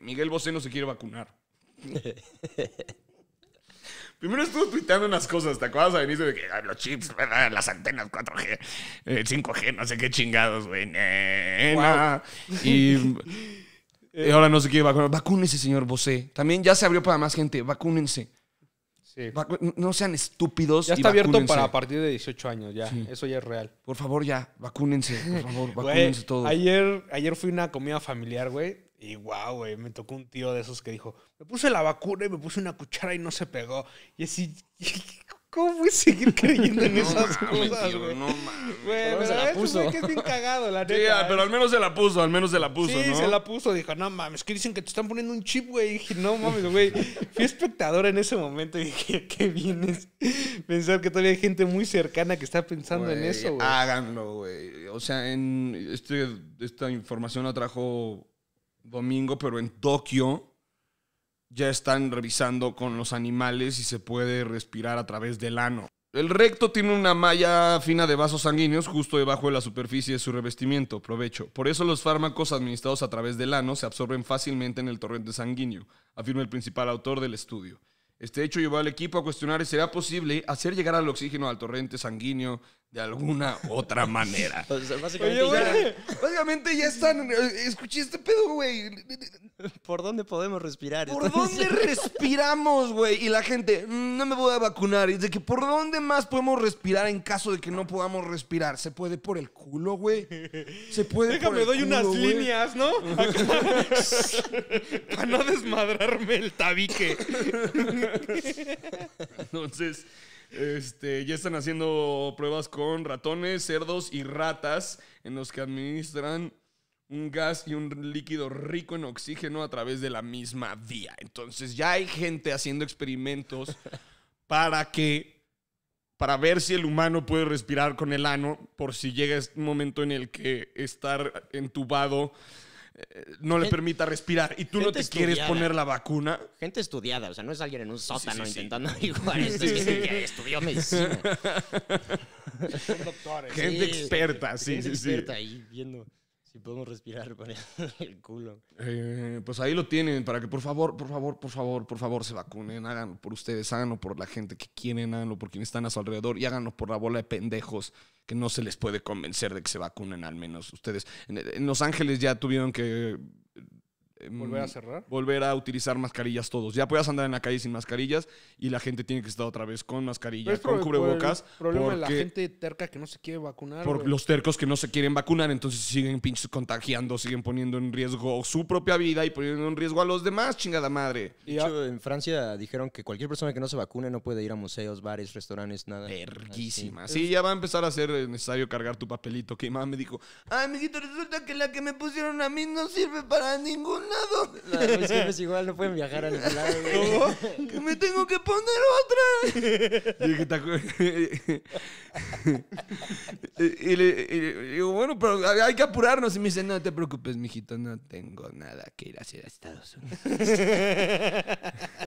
Miguel Bosé no se quiere vacunar. Primero estuvo tuitando unas cosas, ¿te acuerdas a de que los chips, las antenas 4G, 5G, eh, no sé qué chingados, güey? Y, y, eh, ahora no se quiere vacunar. Vacúnense, señor Bosé. También ya se abrió para más gente, vacúnense. Sí. no sean estúpidos. Ya está abierto para a partir de 18 años, ya. Eso ya es real. Por favor, ya, vacúnense, por favor, vacúnense Ayer, ayer fui a una comida familiar, güey. Y guau, wow, güey, me tocó un tío de esos que dijo, me puse la vacuna y me puse una cuchara y no se pegó. Y así, ¿cómo voy a seguir creyendo en esas cosas, güey? No mames, güey. Pero se bien cagado, la neta. Sí, pero al menos se la puso, al menos se la puso, sí, se la puso. Dijo, no mames, que dicen que te están poniendo un chip, güey. Y dije, no mames, güey. Fui espectador en ese momento y dije, ¿qué vienes? Pensar que todavía hay gente muy cercana que está pensando en eso, güey. Háganlo, güey. O sea, en este, esta información la trajo domingo, pero en Tokio ya están revisando con los animales Y se puede respirar a través del ano. El recto tiene una malla fina de vasos sanguíneos justo debajo de la superficie de su revestimiento, provecho. Por eso los fármacos administrados a través del ano se absorben fácilmente en el torrente sanguíneo, afirma el principal autor del estudio. Este hecho llevó al equipo a cuestionar si será posible hacer llegar al oxígeno al torrente sanguíneo de alguna otra manera. ya... básicamente ya están. Eh, escuché este pedo, güey. ¿Por dónde podemos respirar? ¿Por dónde respiramos, güey? Y la gente, mm, no me voy a vacunar. Y de que, ¿por dónde más podemos respirar en caso de que no podamos respirar? ¿Se puede por el culo, güey? Se puede Déjame, doy unas líneas, ¿no? Para no desmadrarme el tabique. Entonces, este, ya están haciendo pruebas con ratones, cerdos y ratas en los que administran un gas y un líquido rico en oxígeno a través de la misma vía. Entonces ya hay gente haciendo experimentos para que para ver si el humano puede respirar con el ano por si llega un este momento en el que estar entubado eh, no le permita respirar y tú no te quieres poner la vacuna. Gente estudiada, o sea, no es alguien en un sótano intentando averiguar esto, que, estudió medicina. Son doctores. Gente experta, sí, sí, sí, experta ahí viendo. Si podemos respirar con el culo. Eh, pues ahí lo tienen, para que por favor, por favor, por favor, por favor se vacunen. Háganlo por ustedes, háganlo por la gente que quieren, háganlo por quienes están a su alrededor y háganlo por la bola de pendejos que no se les puede convencer de que se vacunen al menos ustedes. en Los Ángeles ya tuvieron que Volver a mm, cerrar. Volver a utilizar mascarillas todos. Ya puedas andar en la calle sin mascarillas y la gente tiene que estar otra vez con mascarillas con cubrebocas. el problema porque, la gente terca que no se quiere vacunar. Por los tercos que no se quieren vacunar, entonces siguen pinches contagiando, siguen poniendo en riesgo su propia vida y poniendo en riesgo a los demás, chingada madre. Y de hecho, en Francia dijeron que cualquier persona que no se vacune no puede ir a museos, bares, restaurantes, nada. Verguísima. Sí, ya va a empezar a ser necesario cargar tu papelito. Que mamá me dijo, ay, amiguito, resulta que la que me pusieron a mí no sirve para ningún ganado. Los es igual no pueden viajar al ningún lado, güey. que me tengo que poner otra. y, dije, le, y le digo, bueno, pero hay que apurarnos. Y me dice, no te preocupes, mijito, no tengo nada que ir a hacer a Estados Unidos.